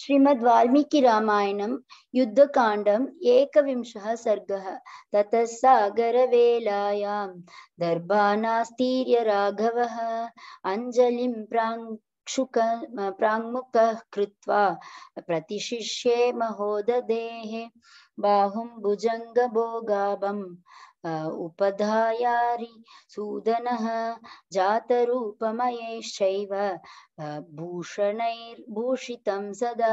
श्रीमद् वाल्मीकि रामायणं युद्धकाण्डम् एकविंशः सर्गः ततः सागरवेलायां दर्भानास्तीर्य राघवः अञ्जलिं प्राङ् क्षुक प्राङ्मुखः कृत्वा प्रतिशिष्ये महोदधेः बाहुं भुजङ्गभोगाभं उपधायारि सूदनः जातरूपमयैश्चैव भूषणैर्भूषितं सदा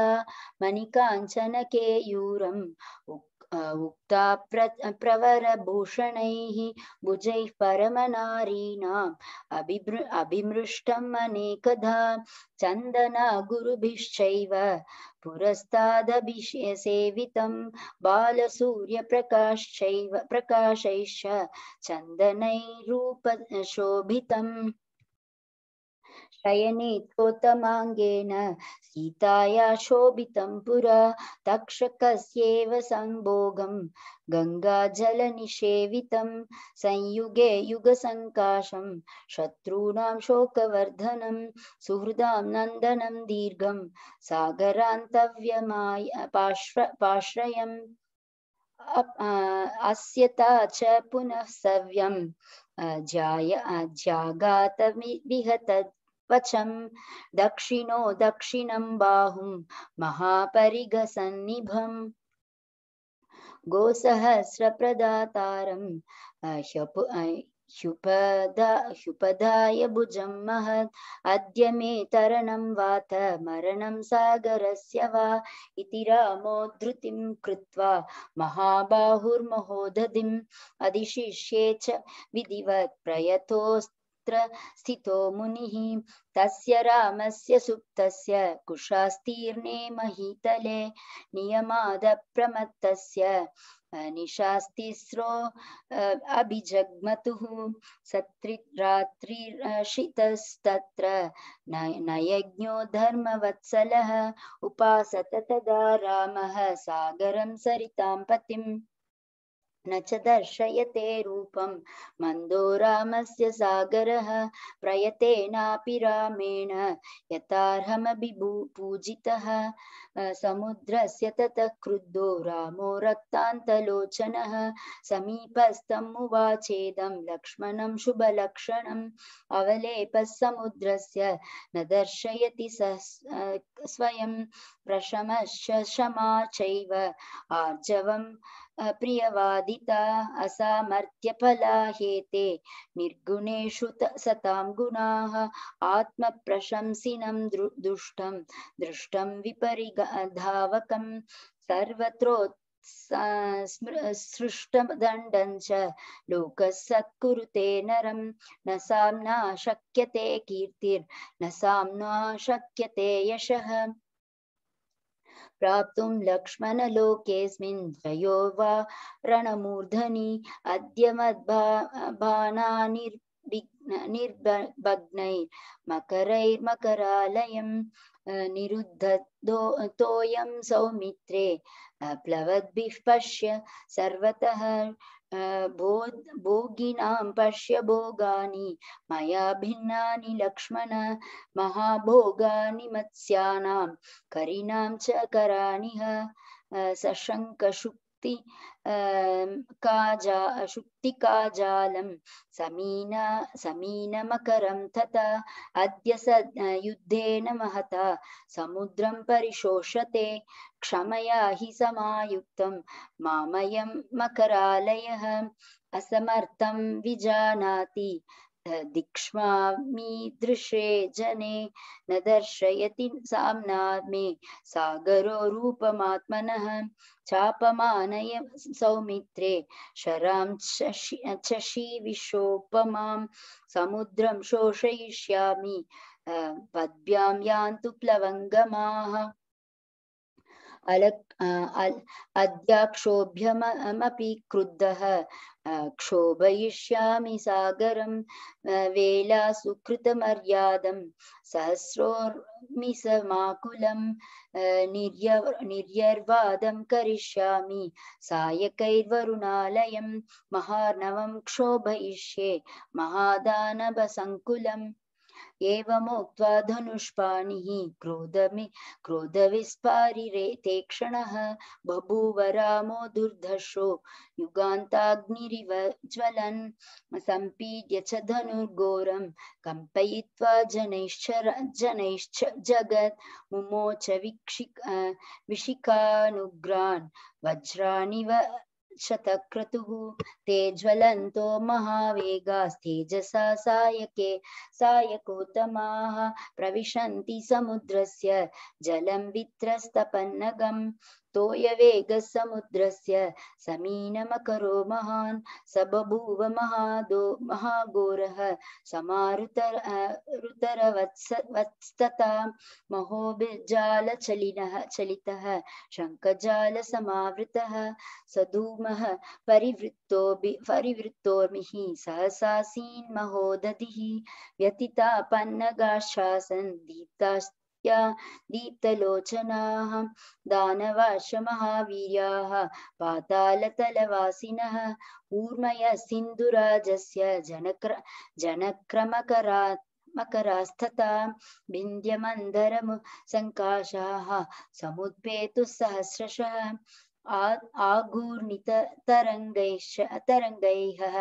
मणिकाञ्चनकेयूरम् उक्ता प्र प्रवरभूषणैः भुजैः परमनारीणाम् अभिमृ अभिमृष्टम् अनेकधा चन्दनागुरुभिश्चैव पुरस्तादभिषेवितं बालसूर्यप्रकाश्चैव प्रकाशैश्च चन्दनैरूपशोभितम् शयनेथोतमाङ्गेन सीताया शोभितं पुरा तक्षकस्येव संभोगं गङ्गाजलनिषेवितं संयुगे युगसङ्काशं शत्रूणां शोकवर्धनं सुहृदां नन्दनं दीर्घं सागरान्तव्यमाय पाश्र पाश्रयम् अस्यता च पुनः सव्यं जाय जागातविहत वचम् दक्षिणो दक्षिणं बाहुं महापरिघसन्निभम् गोसहस्रप्रदातारम् ह्यपु ह्युपदाय भुजं महत् अद्य मे तरणं वात मरणं सागरस्य वा इति रामोद्धृतिं कृत्वा महाबाहुर्महोदधिम् अधिशिष्ये च विधिवत् प्रयतोस् तत्र स्थितो मुनिः तस्य रामस्य सुप्तस्य कुशास्तीर्णे महीतले नियमादप्रमत्तस्य निशास्तिस्रो अभिजग्मतुः न यज्ञो धर्मवत्सलः उपासत तदा रामः सागरं सरितां पतिम् न च दर्शयते रूपं मन्दोरामस्य सागरः प्रयतेनापि रामेण यथार्हमभिभू पूजितः समुद्रस्य ततः क्रुद्धो रामो रक्तान्तलोचनः समीपस्थम् उवाचेदं लक्ष्मणं शुभलक्षणम् अवलेपः समुद्रस्य न दर्शयति स स्वयं प्रशमश्च क्षमा चैव आर्जवम् अप्रियवादिता असामर्थ्यफला हेते निर्गुणेषु सतां गुणाः आत्मप्रशंसिनं दुष्टं दृष्टं विपरिधावकं सर्वत्रोत् सृष्टदण्डं च लोकः सत्कुरुते नरं न साम्ना शक्यते कीर्तिर्न साम्ना शक्यते यशः प्राप्तुं लक्ष्मणलोकेऽस्मिन् द्वयो अद्य रणमूर्धनि अद्य मद्भा भानानिर् निरुद्धो तोयं सौमित्रे प्लवद्भिः पश्य सर्वतः भोगिनां पश्य भोगानि मया भिन्नानि लक्ष्मण महाभोगानि मत्स्यानां करिणां च कराणिः सशङ्कशुक् शुक्ति अं, का जा शुक्ति का जालम समीना समीन मकरम तथा अद्य स अं, न महता समुद्रम परिशोषते क्षमया हि समायुक्तं मामयम मकरालयः असमर्थम विजानाति दृशे जने न दर्शयति साम्नामे सागरो रूपमात्मनः चापमानय सौमित्रे शरां चषि विशोपमां समुद्रं शोषयिष्यामि पद्भ्यां यान्तु प्लवङ्गमाः अद्याक्षोभ्यमपि क्रुद्धः क्षोभयिष्यामि सागरं वेलासुकृतमर्यादं सहस्रोर्मि समाकुलं निर्य निर्यर्वादं करिष्यामि सायकैर्वरुणालयं महार्णवं क्षोभयिष्ये महादानवसङ्कुलम् एवमुक्त्वा धनुष्पाणिः क्रोधमि ते क्षणः बभूव रामो दुर्धशो युगान्ताग्निरिव ज्वलन् सम्पीड्य च धनुर्घोरं कम्पयित्वा जनैश्च जनैश्च जगत् मुमोच विक्षिक विशिकानुग्रान् वज्राणिव शतक्रतुः ते ज्वलन्तो महावेगास्तेजसा सायके सायकोत्तमाः प्रविशन्ति समुद्रस्य जलं वित्रस्तपन्नगम् तोयवेगसमुद्रस्य समीनमकरो महान् स बभूव महादो महाघोरः समारुतर रुतरवत्सता चलितः शङ्खजालसमावृतः स धूम मह परिवृत्तो परिवृत्तोर्मिः सहसासीन्महो दधिः व्यतितापन्नगाश्वासन् दीप्ताश्च दीप्तलोचनाः दानवाशमहावीर्याः पातालतलवासिनः ऊर्मयसिन्धुराजस्य जनक्र जनक्रमकरात् मकरास्तथा बिन्द्यमन्धरसङ्काशाः सहस्रशः आगूर्णित तरङ्गैश्च तरङ्गैः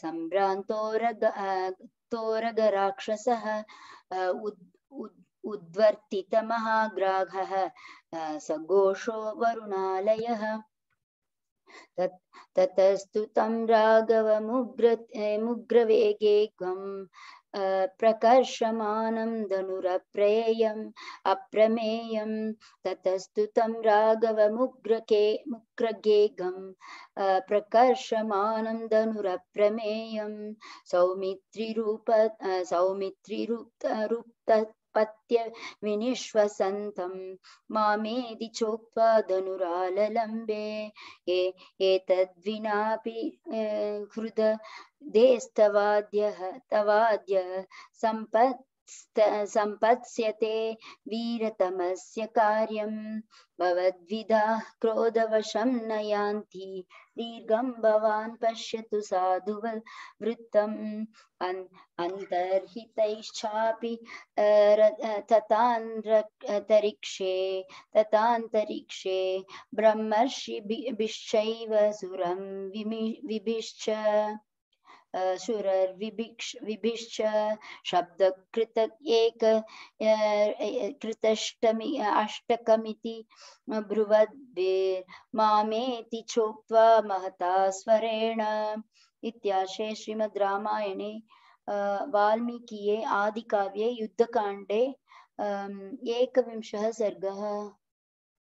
सम्भ्रान्तोरग तोरगराक्षसः उद् उद् उद्वर्तितमहाग्राघः सघोषो वरुणालयः ततस्तु तं राघवमुग्र मुग्रवेगे प्रकर्षमानं धनुरप्रेयम् अप्रमेयं ततस्तु तं राघवमुग्रके मुग्रगेगं प्रकर्षमानं धनुरप्रमेयं सौमित्रिरूप सौमित्रिरूप पत्य विनिश्वसन्तं मामेदि चोक्त्वा धनुराललम्बे ए एतद्विनापि हृद देस्तवाद्यः तवाद्यः सम्पत् सम्पत्स्यते वीरतमस्य कार्यं भवद्विदाः क्रोधवशं न यान्ति दीर्घं भवान् पश्यतु साधुवल् वृत्तम् अन् अन्तर्हितैश्चापि तथान्तरिक्षे तथान्तरिक्षे ब्रह्मर्षिभिश्चैव सुरं विभिश्च सुरर्विभिक्ष विभिश्च शब्दकृत एक कृतष्टमि अष्टकमिति ब्रुवद्भिर्मामेति चोक्त्वा महता स्वरेण इत्याशे श्रीमद् रामायणे वाल्मीकिये आदिकाव्ये युद्धकाण्डे एकविंशः सर्गः